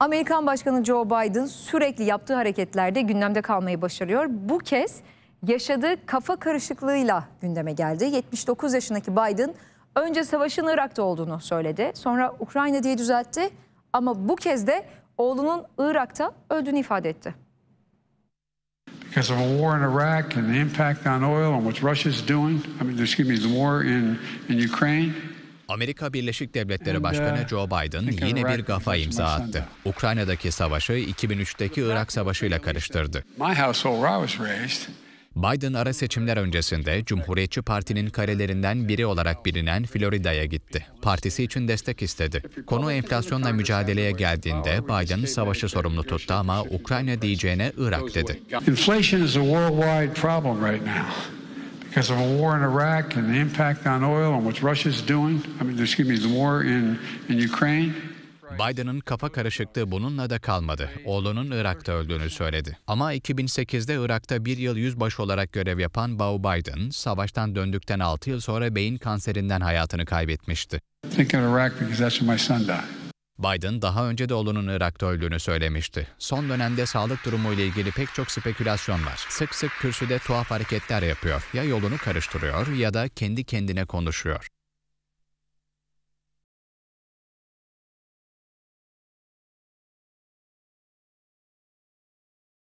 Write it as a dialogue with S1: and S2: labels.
S1: Amerikan Başkanı Joe Biden sürekli yaptığı hareketlerde gündemde kalmayı başarıyor. Bu kez yaşadığı kafa karışıklığıyla gündeme geldi. 79 yaşındaki Biden önce savaşın Irak'ta olduğunu söyledi. Sonra Ukrayna diye düzeltti ama bu kez de oğlunun Irak'ta öldüğünü ifade etti.
S2: Because of a war in Iraq and the impact on oil and what Russia's doing, I mean, excuse me, the war in, in Ukraine, Amerika Birleşik Devletleri Başkanı Joe Biden yine bir gafa imza attı.
S3: Ukrayna'daki savaşı 2003'teki Irak Savaşı ile karıştırdı. Biden ara seçimler öncesinde Cumhuriyetçi Parti'nin karelerinden biri olarak bilinen Florida'ya gitti. Partisi için destek istedi. Konu enflasyonla mücadeleye geldiğinde Biden savaşı sorumlu tuttu ama Ukrayna diyeceğine Irak dedi
S2: because of a war in Iraq and the impact on oil and what Russia's doing. I mean, excuse me, the war in, in Ukraine. Biden'ın kafa
S3: karışıklığı bununla da kalmadı. Oğlunun Irak'ta öldüğünü söyledi. Ama 2008'de Irak'ta bir yıl yüzbaşı olarak görev yapan Beau Biden, savaştan döndükten 6 yıl sonra beyin kanserinden hayatını kaybetmişti.
S2: think Iraq
S3: because that's where my son died. Biden daha önce de oğlunun Irak'ta öldüğünü söylemişti. Son dönemde sağlık durumu ile ilgili pek çok spekülasyon var. Sık sık kürsüde tuhaf hareketler yapıyor. Ya yolunu karıştırıyor ya da kendi kendine konuşuyor.